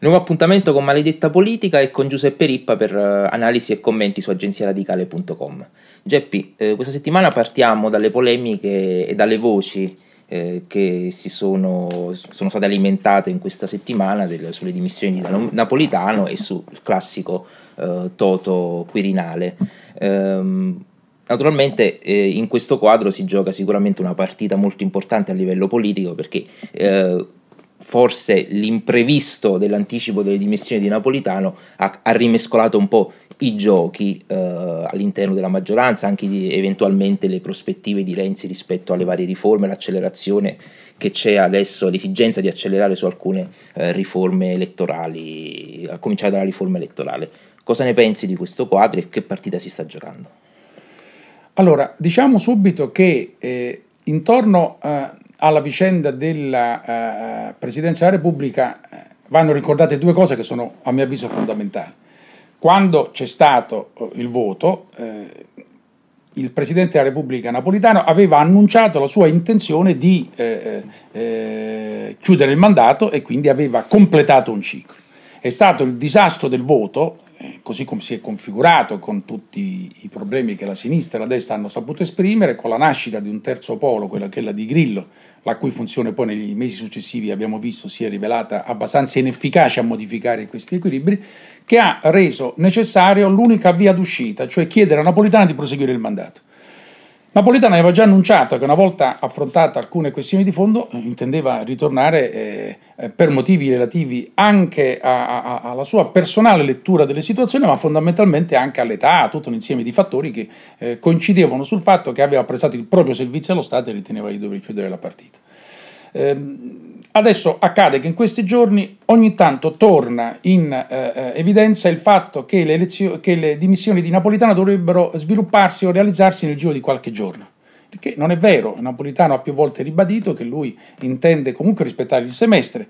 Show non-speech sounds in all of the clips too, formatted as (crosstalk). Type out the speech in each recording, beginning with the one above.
Nuovo appuntamento con Maledetta Politica e con Giuseppe Rippa per eh, analisi e commenti su agenziaradicale.com. Geppi, eh, questa settimana partiamo dalle polemiche e dalle voci eh, che si sono, sono, state alimentate in questa settimana del, sulle dimissioni di Napolitano e sul classico eh, Toto Quirinale. Ehm, Naturalmente eh, in questo quadro si gioca sicuramente una partita molto importante a livello politico perché eh, forse l'imprevisto dell'anticipo delle dimissioni di Napolitano ha, ha rimescolato un po' i giochi eh, all'interno della maggioranza, anche di, eventualmente le prospettive di Renzi rispetto alle varie riforme, l'accelerazione che c'è adesso, l'esigenza di accelerare su alcune eh, riforme elettorali, a cominciare dalla riforma elettorale. Cosa ne pensi di questo quadro e che partita si sta giocando? Allora, diciamo subito che eh, intorno a alla vicenda della eh, Presidenza della Repubblica eh, vanno ricordate due cose che sono a mio avviso fondamentali. Quando c'è stato eh, il voto, eh, il Presidente della Repubblica Napolitano aveva annunciato la sua intenzione di eh, eh, eh, chiudere il mandato e quindi aveva completato un ciclo. È stato il disastro del voto eh, così come si è configurato con tutti i problemi che la sinistra e la destra hanno saputo esprimere, con la nascita di un terzo polo, quella che è la di Grillo, la cui funzione poi negli mesi successivi abbiamo visto si è rivelata abbastanza inefficace a modificare questi equilibri, che ha reso necessario l'unica via d'uscita, cioè chiedere a Napolitano di proseguire il mandato. Napolitano aveva già annunciato che una volta affrontate alcune questioni di fondo eh, intendeva ritornare eh, eh, per motivi relativi anche a, a, alla sua personale lettura delle situazioni, ma fondamentalmente anche all'età, a tutto un insieme di fattori che eh, coincidevano sul fatto che aveva prestato il proprio servizio allo Stato e riteneva di dover chiudere la partita. Ehm, adesso accade che in questi giorni ogni tanto torna in eh, eh, evidenza il fatto che le, elezioni, che le dimissioni di Napolitano dovrebbero svilupparsi o realizzarsi nel giro di qualche giorno. Perché non è vero, Napolitano ha più volte ribadito che lui intende comunque rispettare il semestre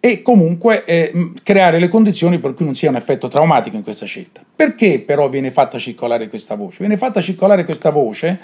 e comunque eh, creare le condizioni per cui non sia un effetto traumatico in questa scelta. Perché però viene fatta circolare questa voce? Viene fatta circolare questa voce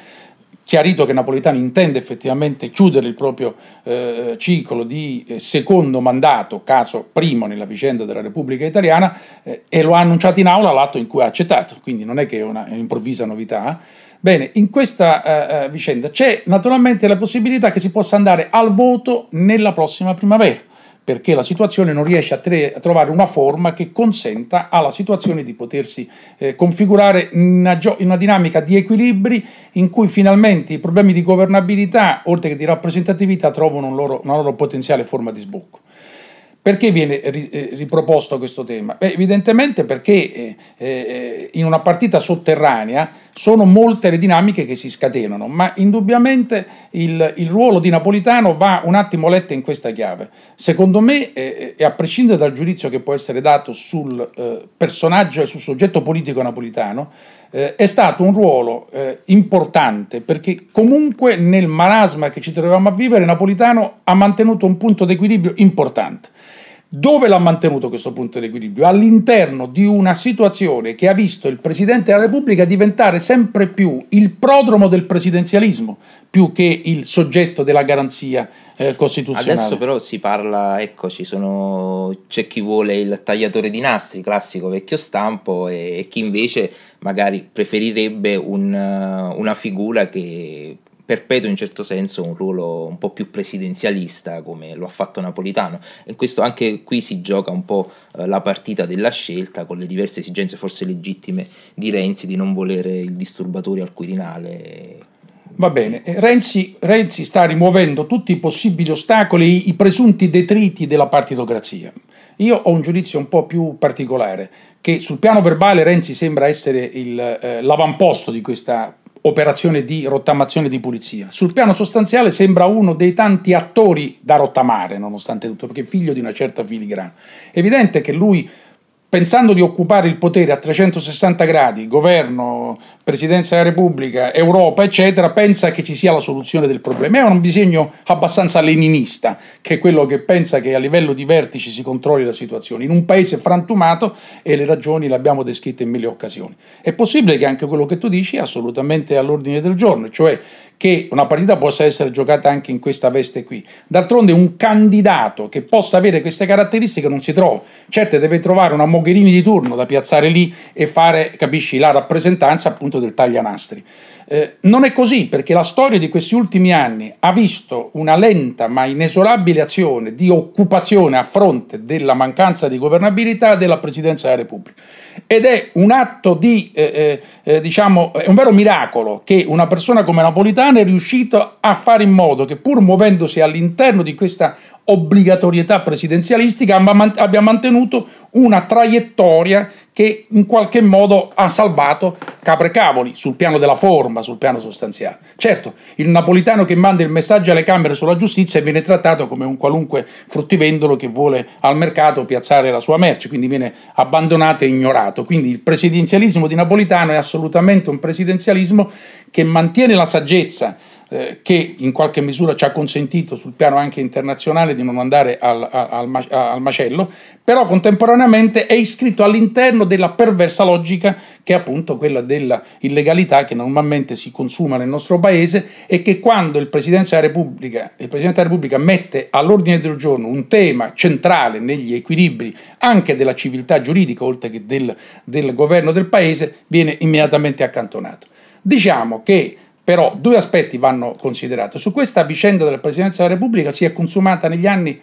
chiarito che Napolitano intende effettivamente chiudere il proprio eh, ciclo di eh, secondo mandato, caso primo nella vicenda della Repubblica Italiana, eh, e lo ha annunciato in aula l'atto in cui ha accettato, quindi non è che è, una, è un'improvvisa novità. Eh. Bene, in questa eh, vicenda c'è naturalmente la possibilità che si possa andare al voto nella prossima primavera perché la situazione non riesce a, tre, a trovare una forma che consenta alla situazione di potersi eh, configurare in una, in una dinamica di equilibri in cui finalmente i problemi di governabilità, oltre che di rappresentatività, trovano un loro, una loro potenziale forma di sbocco. Perché viene eh, riproposto questo tema? Beh, evidentemente perché eh, eh, in una partita sotterranea sono molte le dinamiche che si scatenano, ma indubbiamente il, il ruolo di Napolitano va un attimo letto in questa chiave. Secondo me, eh, e a prescindere dal giudizio che può essere dato sul eh, personaggio e sul soggetto politico napolitano, eh, è stato un ruolo eh, importante perché comunque nel marasma che ci troviamo a vivere Napolitano ha mantenuto un punto d'equilibrio importante. Dove l'ha mantenuto questo punto di equilibrio? All'interno di una situazione che ha visto il Presidente della Repubblica diventare sempre più il prodromo del presidenzialismo, più che il soggetto della garanzia eh, costituzionale. Adesso però si parla, ecco, sono, c'è chi vuole il tagliatore di nastri, classico vecchio stampo, e, e chi invece magari preferirebbe un, una figura che perpetua in certo senso un ruolo un po' più presidenzialista come lo ha fatto Napolitano e questo anche qui si gioca un po' eh, la partita della scelta con le diverse esigenze forse legittime di Renzi di non volere il disturbatore al Quirinale Va bene, eh, Renzi, Renzi sta rimuovendo tutti i possibili ostacoli, i presunti detriti della partitocrazia. Io ho un giudizio un po' più particolare, che sul piano verbale Renzi sembra essere il, eh, l'avamposto di questa operazione di rottamazione di pulizia. Sul piano sostanziale sembra uno dei tanti attori da rottamare, nonostante tutto, perché è figlio di una certa filigrana. È evidente che lui pensando di occupare il potere a 360 gradi, governo, Presidenza della Repubblica, Europa, eccetera, pensa che ci sia la soluzione del problema. È un disegno abbastanza leninista, che è quello che pensa che a livello di vertici si controlli la situazione. In un paese frantumato, e le ragioni le abbiamo descritte in mille occasioni. È possibile che anche quello che tu dici è assolutamente all'ordine del giorno, cioè che una partita possa essere giocata anche in questa veste qui. D'altronde un candidato che possa avere queste caratteristiche non si trova. Certo deve trovare una Mogherini di turno da piazzare lì e fare, capisci, la rappresentanza appunto del taglianastri. Eh, non è così perché la storia di questi ultimi anni ha visto una lenta ma inesorabile azione di occupazione a fronte della mancanza di governabilità della Presidenza della Repubblica ed è un atto di, eh, eh, eh, diciamo, è un vero miracolo che una persona come Napolitano è riuscito a fare in modo che pur muovendosi all'interno di questa obbligatorietà presidenzialistica abbia mantenuto una traiettoria che in qualche modo ha salvato capre cavoli sul piano della forma, sul piano sostanziale. Certo, il napolitano che manda il messaggio alle Camere sulla giustizia viene trattato come un qualunque fruttivendolo che vuole al mercato piazzare la sua merce, quindi viene abbandonato e ignorato. Quindi il presidenzialismo di Napolitano è assolutamente un presidenzialismo che mantiene la saggezza eh, che in qualche misura ci ha consentito sul piano anche internazionale di non andare al, al, al macello, però contemporaneamente è iscritto all'interno della perversa logica che è appunto quella dell'illegalità che normalmente si consuma nel nostro paese e che quando il Presidente della Repubblica, Presidente della Repubblica mette all'ordine del giorno un tema centrale negli equilibri anche della civiltà giuridica, oltre che del, del governo del paese, viene immediatamente accantonato. Diciamo che però due aspetti vanno considerati. Su questa vicenda della Presidenza della Repubblica si è consumata negli anni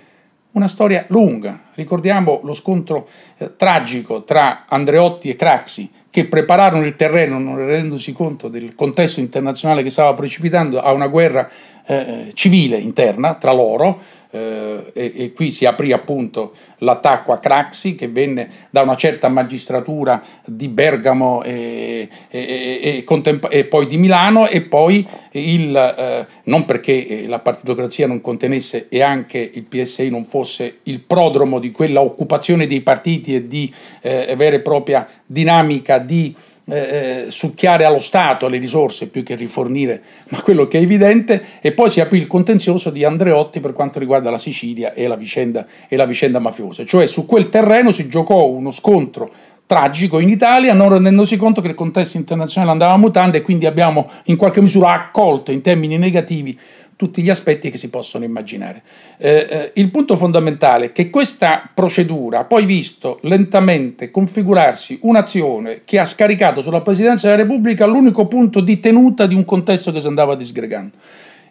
una storia lunga. Ricordiamo lo scontro eh, tragico tra Andreotti e Craxi, che prepararono il terreno, non rendendosi conto del contesto internazionale che stava precipitando, a una guerra eh, civile interna tra loro eh, e, e, qui si aprì appunto l'attacco a Craxi che venne da una certa magistratura di Bergamo e, e, e poi di Milano e poi il, eh, non perché eh, la partitocrazia non contenesse e anche il PSI non fosse il prodromo di quella occupazione dei partiti e di eh, vera e propria dinamica di eh, eh, succhiare allo Stato le risorse più che rifornire, ma quello che è evidente, e poi si aprì il contenzioso di Andreotti per quanto riguarda la Sicilia e la vicenda, e la vicenda mafiosa, cioè su quel terreno si giocò uno scontro tragico in Italia, non rendendosi conto che il contesto internazionale andava mutando e quindi abbiamo in qualche misura accolto in termini negativi tutti gli aspetti che si possono immaginare. Eh, eh, il punto fondamentale è che questa procedura ha poi visto lentamente configurarsi un'azione che ha scaricato sulla Presidenza della Repubblica l'unico punto di tenuta di un contesto che si andava disgregando.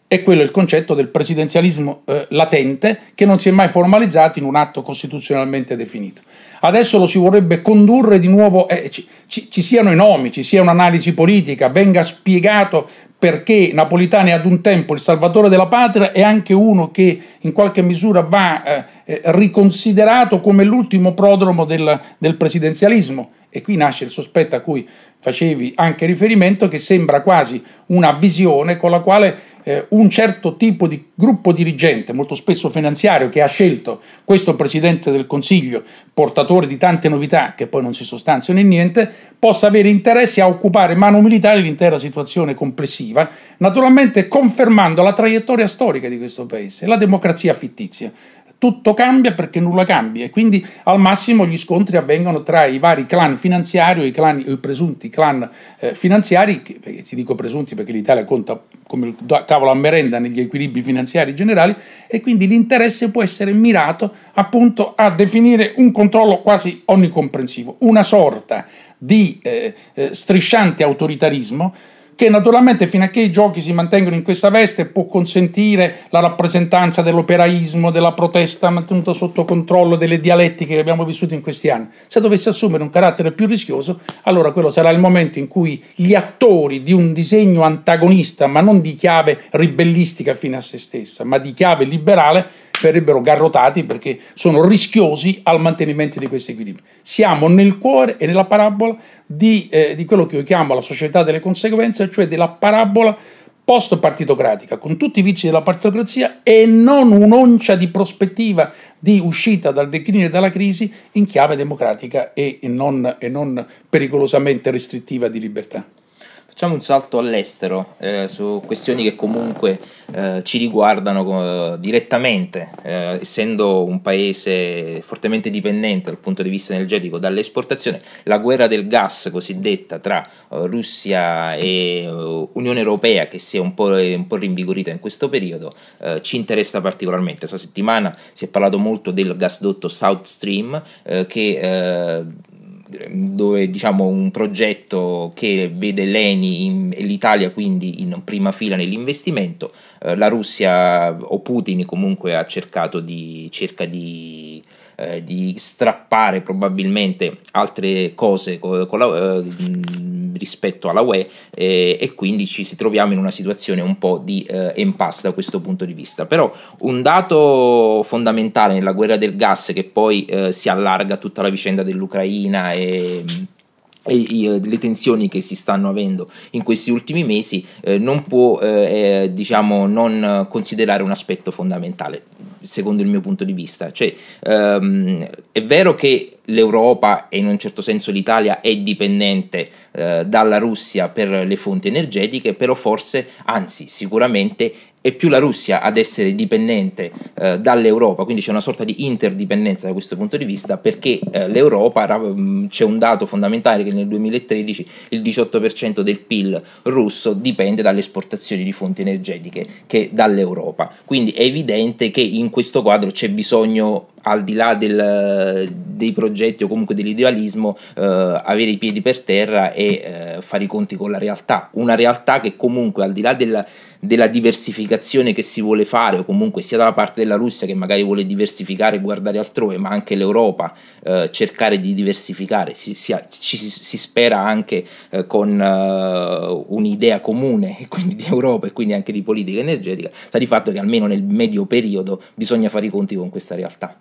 E quello è il concetto del presidenzialismo eh, latente che non si è mai formalizzato in un atto costituzionalmente definito. Adesso lo si vorrebbe condurre di nuovo, eh, ci, ci, ci, siano i nomi, ci sia un'analisi politica, venga spiegato perché Napolitano è ad un tempo il salvatore della patria e anche uno che in qualche misura va eh, eh, riconsiderato come l'ultimo prodromo del, del presidenzialismo. E qui nasce il sospetto a cui facevi anche riferimento, che sembra quasi una visione con la quale eh, un certo tipo di gruppo dirigente, molto spesso finanziario, che ha scelto questo Presidente del Consiglio, portatore di tante novità che poi non si sostanziano in niente, possa avere interesse a occupare mano militare l'intera situazione complessiva, naturalmente confermando la traiettoria storica di questo Paese, la democrazia fittizia tutto cambia perché nulla cambia e quindi al massimo gli scontri avvengono tra i vari clan finanziari o i, clan, o i presunti clan eh, finanziari, che, si dico presunti perché l'Italia conta come il cavolo a merenda negli equilibri finanziari generali e quindi l'interesse può essere mirato appunto a definire un controllo quasi onnicomprensivo, una sorta di eh, eh strisciante autoritarismo che naturalmente fino a che i giochi si mantengono in questa veste può consentire la rappresentanza dell'operaismo, della protesta mantenuta sotto controllo, delle dialettiche che abbiamo vissuto in questi anni. Se dovesse assumere un carattere più rischioso, allora quello sarà il momento in cui gli attori di un disegno antagonista, ma non di chiave ribellistica fine a se stessa, ma di chiave liberale, verrebbero garrotati perché sono rischiosi al mantenimento di questi equilibri. Siamo nel cuore e nella parabola di, eh, di quello che io chiamo la società delle conseguenze, cioè della parabola post-partitocratica, con tutti i vizi della partitocrazia e non un'oncia di prospettiva di uscita dal declino e dalla crisi in chiave democratica e non, e non pericolosamente restrittiva di libertà. Facciamo un salto all'estero eh, su questioni che comunque eh, ci riguardano eh, direttamente, eh, essendo un paese fortemente dipendente dal punto di vista energetico dall'esportazione, la guerra del gas cosiddetta tra eh, Russia e Unione Europea, che si è un po', un po rinvigorita in questo periodo, ci interessa particolarmente. Questa settimana si è parlato molto del gasdotto South Stream che dove diciamo un progetto che vede l'ENI e l'Italia quindi in prima fila nell'investimento, eh, la Russia o Putin comunque ha cercato di, cerca di, eh, di strappare probabilmente altre cose co- con la, eh, rispetto alla UE eh, e quindi ci si troviamo in una situazione un po' di eh, impasse da questo punto di vista. Però un dato fondamentale nella guerra del gas che poi eh, si allarga tutta la vicenda dell'Ucraina e e eh, le tensioni che si stanno avendo in questi ultimi mesi eh, non può eh, eh diciamo non considerare un aspetto fondamentale secondo il mio punto di vista. Cioè, um, è vero che l'Europa e in un certo senso l'Italia è dipendente eh, dalla Russia per le fonti energetiche, però forse, anzi sicuramente, è più la Russia ad essere dipendente eh, dall'Europa, quindi c'è una sorta di interdipendenza da questo punto di vista, perché eh, l'Europa, mm, c'è un dato fondamentale che nel 2013 il 18% del PIL russo dipende dalle esportazioni di fonti energetiche che dall'Europa, quindi è evidente che in questo quadro c'è bisogno al di là del, dei progetti o comunque dell'idealismo, eh, avere i piedi per terra e eh, fare i conti con la realtà, una realtà che comunque al di là della della diversificazione che si vuole fare, o comunque sia dalla parte della Russia che magari vuole diversificare e guardare altrove, ma anche l'Europa eh, cercare di diversificare, si, si, ci, si spera anche eh, con eh, un'idea comune (laughs) quindi di Europa e quindi anche di politica energetica, sta di fatto che almeno nel medio periodo bisogna fare i conti con questa realtà.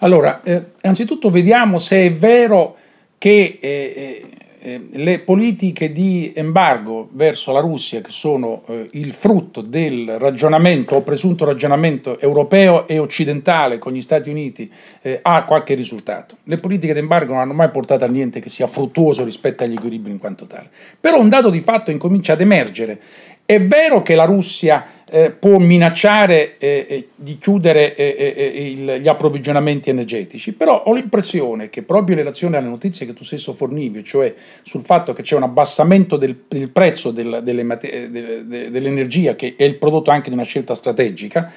Allora, eh, innanzitutto vediamo se è vero che eh, eh eh, le politiche di embargo verso la Russia, che sono eh, il frutto del ragionamento o presunto ragionamento europeo e occidentale con gli Stati Uniti, eh, ha qualche risultato. Le politiche di embargo non hanno mai portato a niente che sia fruttuoso rispetto agli equilibri in quanto tale. Però un dato di fatto incomincia ad emergere. È vero che la Russia eh, può minacciare eh, eh di chiudere eh, eh, il, gli approvvigionamenti energetici, però ho l'impressione che proprio in relazione alle notizie che tu stesso fornivi, cioè sul fatto che c'è un abbassamento del, del prezzo del, delle mate, de, dell'energia, che è il prodotto anche di una scelta strategica,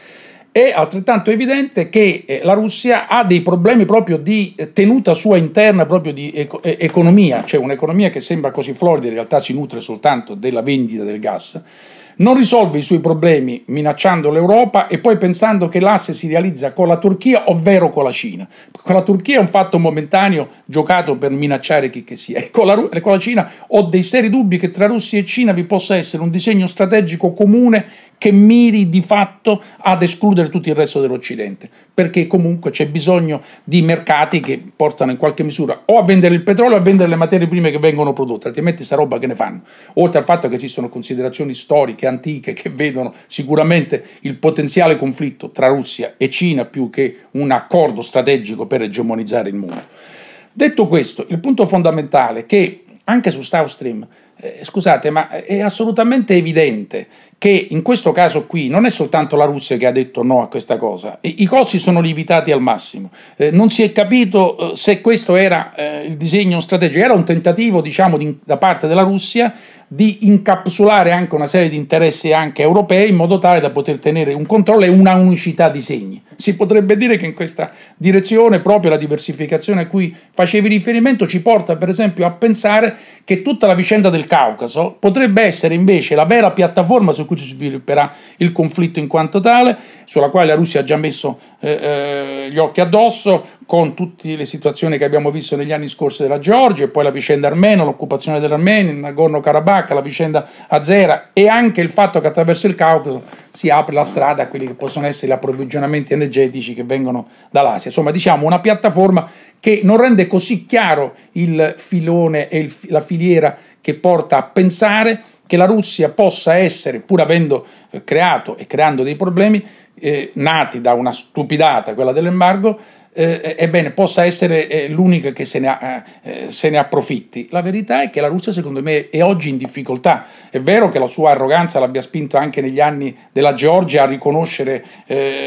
è altrettanto evidente che la Russia ha dei problemi proprio di tenuta sua interna, proprio di eco- economia, cioè un'economia che sembra così florida, in realtà si nutre soltanto della vendita del gas, non risolve i suoi problemi minacciando l'Europa e poi pensando che l'asse si realizza con la Turchia, ovvero con la Cina. Con la Turchia è un fatto momentaneo giocato per minacciare chi che sia. E con la, con la Cina ho dei seri dubbi che tra Russia e Cina vi possa essere un disegno strategico comune che miri di fatto ad escludere tutto il resto dell'Occidente, perché comunque c'è bisogno di mercati che portano in qualche misura o a vendere il petrolio o a vendere le materie prime che vengono prodotte, altrimenti sta roba che ne fanno. Oltre al fatto che esistono considerazioni storiche antiche che vedono sicuramente il potenziale conflitto tra Russia e Cina più che un accordo strategico per egemonizzare il mondo. Detto questo, il punto fondamentale è che anche su South Stream, eh, scusate, ma è assolutamente evidente che in questo caso qui non è soltanto la Russia che ha detto no a questa cosa, i costi sono lievitati al massimo, eh, non si è capito eh, se questo era eh, il disegno strategico, era un tentativo diciamo di, da parte della Russia di incapsulare anche una serie di interessi anche europei in modo tale da poter tenere un controllo e una unicità di segni. Si potrebbe dire che in questa direzione proprio la diversificazione a cui facevi riferimento ci porta per esempio a pensare che tutta la vicenda del Caucaso potrebbe essere invece la vera piattaforma su cui si svilupperà il conflitto in quanto tale, sulla quale la Russia ha già messo eh, eh, gli occhi addosso con tutte le situazioni che abbiamo visto negli anni scorsi della Georgia, e poi la vicenda armena, l'occupazione dell'Armenia, il Nagorno-Karabakh, la vicenda azera e anche il fatto che attraverso il Caucaso si apre la strada a quelli che possono essere gli approvvigionamenti energetici che vengono dall'Asia. Insomma, diciamo una piattaforma che non rende così chiaro il filone e il, la filiera che porta a pensare che la Russia possa essere, pur avendo eh, creato e creando dei problemi eh, nati da una stupidata, quella dell'embargo, eh, eh ebbene, possa essere eh, l'unica che se ne, ha, se ne, approfitti. La verità è che la Russia, secondo me, è oggi in difficoltà. È vero che la sua arroganza l'abbia spinto anche negli anni della Georgia a riconoscere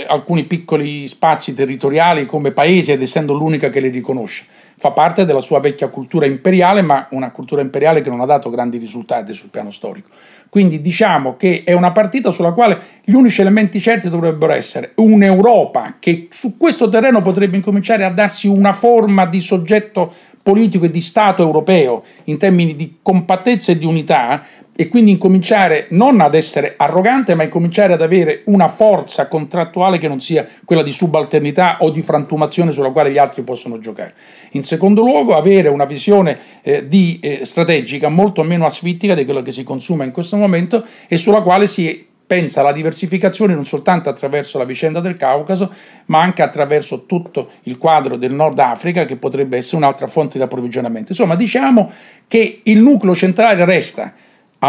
alcuni piccoli spazi territoriali come paesi, ed essendo l'unica che li riconosce fa parte della sua vecchia cultura imperiale, ma una cultura imperiale che non ha dato grandi risultati sul piano storico. Quindi diciamo che è una partita sulla quale gli unici elementi certi dovrebbero essere un'Europa che su questo terreno potrebbe incominciare a darsi una forma di soggetto politico e di Stato europeo in termini di compattezza e di unità e quindi incominciare non ad essere arrogante, ma incominciare ad avere una forza contrattuale che non sia quella di subalternità o di frantumazione sulla quale gli altri possono giocare. In secondo luogo, avere una visione eh, di, eh, strategica molto meno asfittica di quella che si consuma in questo momento e sulla quale si pensa alla diversificazione non soltanto attraverso la vicenda del Caucaso, ma anche attraverso tutto il quadro del Nord Africa, che potrebbe essere un'altra fonte di approvvigionamento. Insomma, diciamo che il nucleo centrale resta,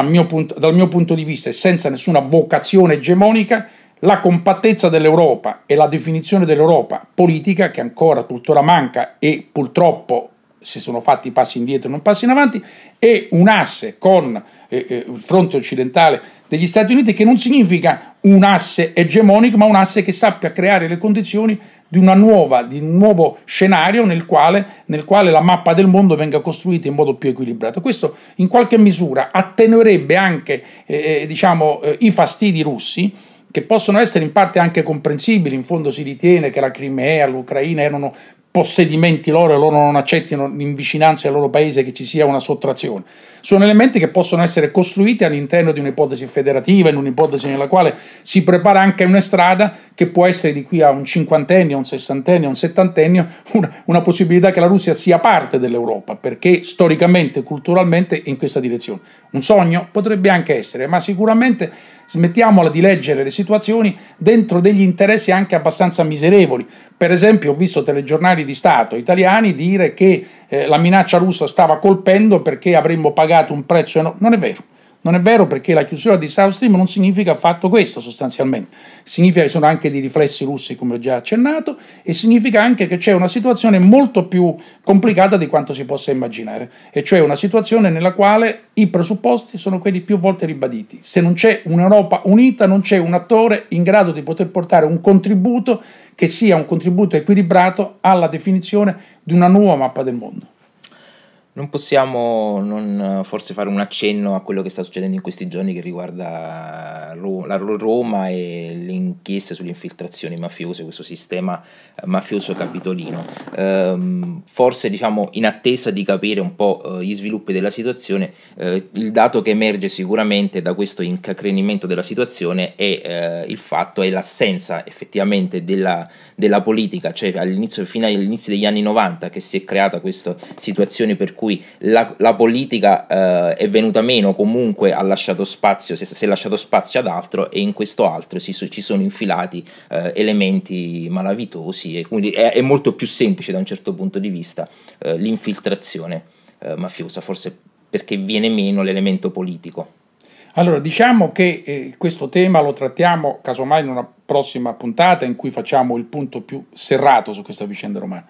mio punto, dal mio punto di vista, e senza nessuna vocazione egemonica, la compattezza dell'Europa e la definizione dell'Europa politica, che ancora tuttora manca e purtroppo si sono fatti passi indietro e non passi in avanti, e un asse con eh, eh il fronte occidentale degli Stati Uniti che non significa un asse egemonico, ma un asse che sappia creare le condizioni di, nuova, di un nuovo scenario nel quale, nel quale, la mappa del mondo venga costruita in modo più equilibrato. Questo in qualche misura attenuerebbe anche eh, eh diciamo, eh, i fastidi russi, che possono essere in parte anche comprensibili, in fondo si ritiene che la Crimea, l'Ucraina erano possedimenti loro e loro non accettino in vicinanza al loro paese che ci sia una sottrazione. Sono elementi che possono essere costruiti all'interno di un'ipotesi federativa, in un'ipotesi nella quale si prepara anche una strada che può essere di qui a un cinquantennio, un sessantennio, un settantennio, una, possibilità che la Russia sia parte dell'Europa, perché storicamente culturalmente è in questa direzione. Un sogno potrebbe anche essere, ma sicuramente smettiamola di leggere le situazioni dentro degli interessi anche abbastanza miserevoli. Per esempio ho visto telegiornali di Stato italiani dire che eh, la minaccia russa stava colpendo perché avremmo pagato un prezzo enorme. Non è vero non è vero perché la chiusura di South Stream non significa affatto questo sostanzialmente, significa che sono anche dei riflessi russi come ho già accennato e significa anche che c'è una situazione molto più complicata di quanto si possa immaginare, e cioè una situazione nella quale i presupposti sono quelli più volte ribaditi. Se non c'è un'Europa unita non c'è un attore in grado di poter portare un contributo che sia un contributo equilibrato alla definizione di una nuova mappa del mondo. Non possiamo non eh, forse fare un accenno a quello che sta succedendo in questi giorni che riguarda eh, la Roma e le inchieste sulle infiltrazioni mafiose, questo sistema eh, mafioso capitolino. Ehm, forse diciamo in attesa di capire un po' gli sviluppi della situazione, il dato che emerge sicuramente da questo incacrenimento della situazione è il fatto, è l'assenza effettivamente della, della politica, cioè all'inizio, fino all'inizio degli anni 90 che si è creata questa situazione per cui cui la, la politica eh, è venuta meno, comunque ha lasciato spazio, si, si è lasciato spazio ad altro e in questo altro si, ci sono infilati eh, elementi malavitosi e quindi è, è, molto più semplice da un certo punto di vista eh, l'infiltrazione eh, mafiosa, forse perché viene meno l'elemento politico. Allora, diciamo che eh, questo tema lo trattiamo casomai in una prossima puntata in cui facciamo il punto più serrato su questa vicenda romana.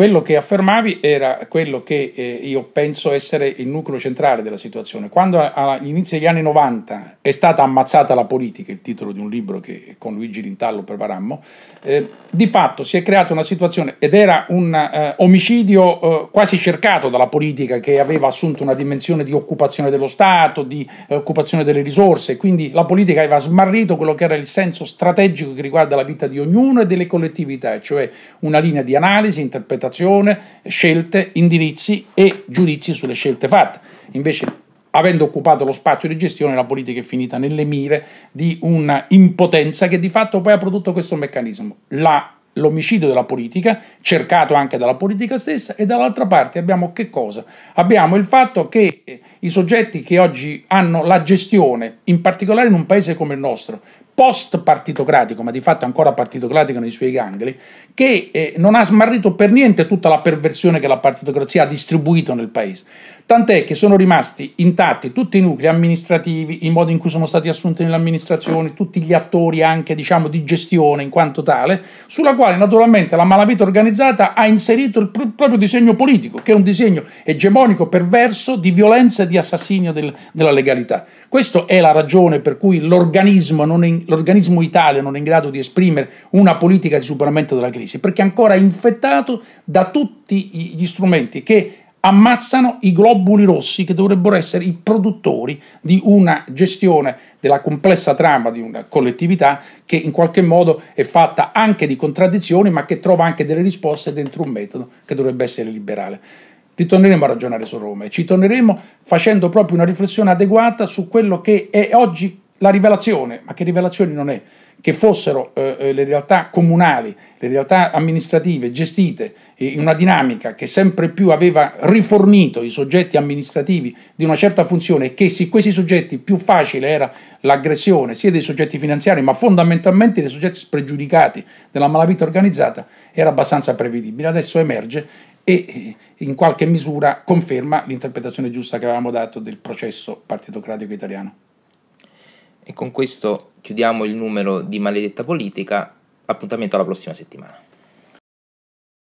Quello che affermavi era quello che eh, io penso essere il nucleo centrale della situazione. Quando all'inizio degli anni 90 è stata ammazzata la politica, il titolo di un libro che con Luigi Rintallo preparammo, eh, di fatto si è creata una situazione ed era un eh, omicidio eh, quasi cercato dalla politica che aveva assunto una dimensione di occupazione dello Stato, di eh, occupazione delle risorse, quindi la politica aveva smarrito quello che era il senso strategico che riguarda la vita di ognuno e delle collettività, cioè una linea di analisi, interpretazione, valutazione, scelte, indirizzi e giudizi sulle scelte fatte. Invece, avendo occupato lo spazio di gestione, la politica è finita nelle mire di una impotenza che di fatto poi ha prodotto questo meccanismo. La l'omicidio della politica, cercato anche dalla politica stessa, e dall'altra parte abbiamo che cosa? Abbiamo il fatto che eh, i soggetti che oggi hanno la gestione, in particolare in un paese come il nostro, post partitocratico, ma di fatto ancora partitocratico nei suoi gangli, che eh, non ha smarrito per niente tutta la perversione che la partitocrazia ha distribuito nel paese tant'è che sono rimasti intatti tutti i nuclei amministrativi, il modo in cui sono stati assunti nell'amministrazione, tutti gli attori anche diciamo, di gestione in quanto tale, sulla quale naturalmente la malavita organizzata ha inserito il pr- proprio disegno politico, che è un disegno egemonico, perverso, di violenza e di assassinio del, della legalità. Questa è la ragione per cui l'organismo, in, l'organismo Italia non è in grado di esprimere una politica di superamento della crisi, perché è ancora infettato da tutti gli strumenti che ammazzano i globuli rossi che dovrebbero essere i produttori di una gestione della complessa trama di una collettività che in qualche modo è fatta anche di contraddizioni ma che trova anche delle risposte dentro un metodo che dovrebbe essere liberale. Ritorneremo a ragionare su Roma e ci torneremo facendo proprio una riflessione adeguata su quello che è oggi la rivelazione, ma che rivelazione non è, che fossero eh, eh, le realtà comunali, le realtà amministrative gestite in una dinamica che sempre più aveva rifornito i soggetti amministrativi di una certa funzione e che su questi soggetti più facile era l'aggressione sia dei soggetti finanziari ma fondamentalmente dei soggetti spregiudicati della malavita organizzata era abbastanza prevedibile. Adesso emerge e eh, in qualche misura conferma l'interpretazione giusta che avevamo dato del processo partitocratico italiano. E con questo chiudiamo il numero di Maledetta Politica. Appuntamento alla prossima settimana.